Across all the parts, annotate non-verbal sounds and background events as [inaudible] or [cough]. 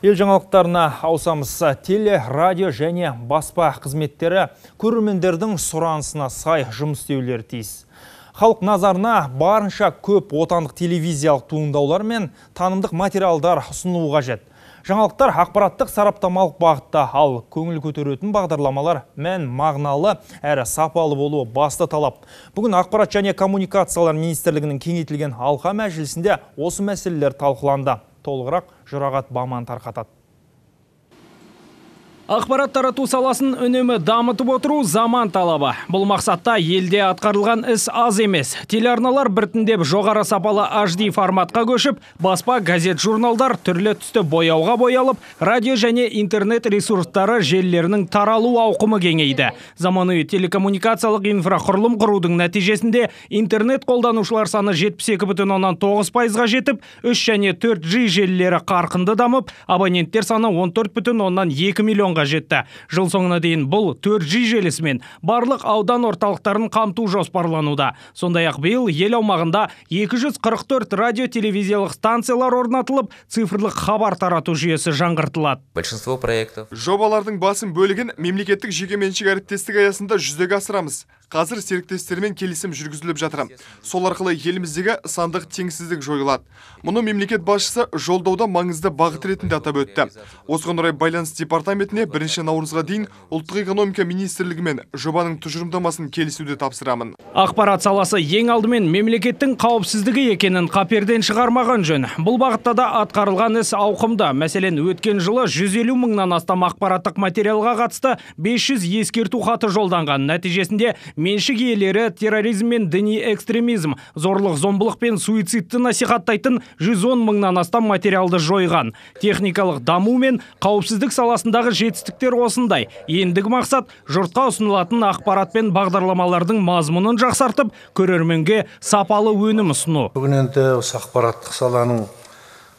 Ел жаңалықтарына аусамыз теле, радио және баспа қызметтері көрермендердің сұранысына сай жұмыс істеулері тиіс. Халық назарына барынша көп отандық телевизиялық туындаулар мен танымдық материалдар ұсынылуға жет. Жаңалықтар ақпараттық сараптамалық бағытта ал көңіл көтеретін бағдарламалар мән мағыналы әрі сапалы болуы басты талап. Бүгін ақпарат және коммуникациялар министрлігінің кеңейтілген алқа мәжілісінде осы мәселелер талқыланды толығырақ жұрағат баман тарқатады ақпарат тарату саласын үнемі дамытып отыру заман талабы бұл мақсатта елде атқарылған іс аз емес телеарналар біртіндеп жоғары сапалы hd форматқа көшіп баспа газет журналдар түрлі түсті бояуға боялып радио және интернет ресурстары желілерінің таралу ауқымы кеңейді заманауи телекоммуникациялық инфрақұрылым құрудың нәтижесінде интернет қолданушылар саны 72,9 пайызға жетіп 3 және 4 g желілері қарқынды дамып абоненттер саны 14,2 миллион миллионға жетті жыл соңына дейін бұл 4G желісімен барлық аудан орталықтарын қамту жоспарлануда сондай ақ биыл ел аумағында 244 радио телевизиялық станциялар орнатылып цифрлық хабар тарату жүйесі жаңғыртылады большинство проектов жобалардың басым бөлігін мемлекеттік жекеменшік әріптестік аясында жүзеге асырамыз қазір серіктестермен келісім жүргізіліп жатыр сол арқылы еліміздегі сандық теңсіздік жойылады мұны мемлекет басшысы жолдауда маңызды бағыт ретінде атап өтті осыған орай байланыс департаментіне бірінші наурызға дейін ұлттық экономика министрлігімен жобаның тұжырымдамасын келісуді тапсырамын ақпарат саласы ең алдымен мемлекеттің қауіпсіздігі екенін қаперден шығармаған жөн бұл бағытта да атқарылған іс ауқымды мәселен өткен жылы елу мыңнан астам ақпараттық материалға қатысты 500 ескерту хаты жолданған нәтижесінде меншік иелері терроризм мен діни экстремизм зорлық зомбылық пен суицидті насихаттайтын 110 мыңнан астам материалды жойған техникалық даму мен қауіпсіздік саласындағы жетістіктер осындай ендігі мақсат жұртқа ұсынылатын ақпарат пен бағдарламалардың мазмұнын жақсартып көрерменге сапалы өнім ұсыну бүгін енді осы ақпараттық саланың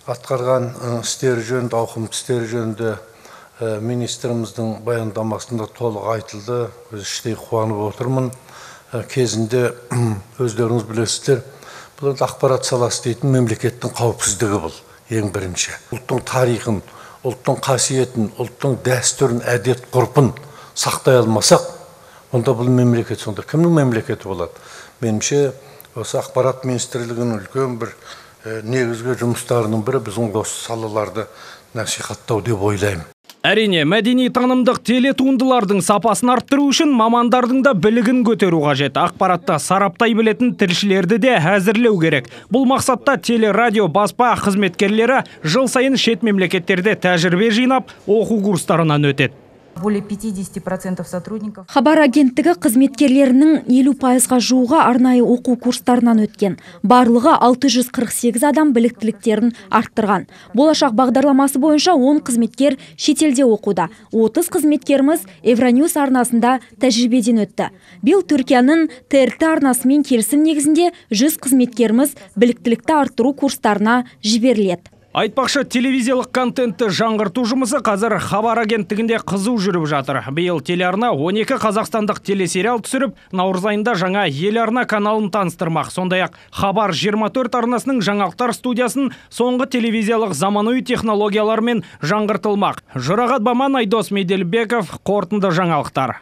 атқарған істері жөнінде ауқымды істері жөнінде Э, министріміздің баяндамасында толық айтылды өз іштей қуанып отырмын э, кезінде [clears throat] өздеріңіз білесіздер бұл енді ақпарат саласы дейтін мемлекеттің қауіпсіздігі бұл ең бірінші ұлттың тарихын ұлттың қасиетін ұлттың дәстүрін әдет ғұрпын сақтай алмасақ онда бұл мемлекет сонда кімнің мемлекеті болады меніңше осы ақпарат министрлігінің үлкен бір э, негізгі жұмыстарының бірі біздің осы салаларды насихаттау деп ойлаймын әрине мәдени танымдық телетуындылардың сапасын арттыру үшін мамандардың да білігін көтеру қажет ақпаратты сараптай білетін тілшілерді де әзірлеу керек бұл мақсатта телерадио баспа қызметкерлері жыл сайын шет мемлекеттерде тәжірибе жинап оқу курстарынан өтеді более 50% сотрудников. Хабар агенттігі қызметкерлерінің 50 пайызға жуығы арнайы оқу курстарынан өткен. Барлығы 648 адам біліктіліктерін арттырған. Болашақ бағдарламасы бойынша 10 қызметкер шетелде оқуда. 30 қызметкеріміз Евроньюз арнасында тәжірибеден өтті. Бел Түркияның ТРТ арнасымен келісім негізінде 100 қызметкеріміз біліктілікті арттыру курстарына жіберіледі айтпақшы телевизиялық контентті жаңғырту жұмысы қазір хабар агенттігінде қызу жүріп жатыр биыл телеарна 12 қазақстандық телесериал түсіріп наурыз айында жаңа ел арна каналын таныстырмақ сондай ақ хабар 24 арнасының жаңалықтар студиясын соңғы телевизиялық заманауи технологиялармен жаңғыртылмақ жұрағат баман айдос меделбеков қорытынды жаңалықтар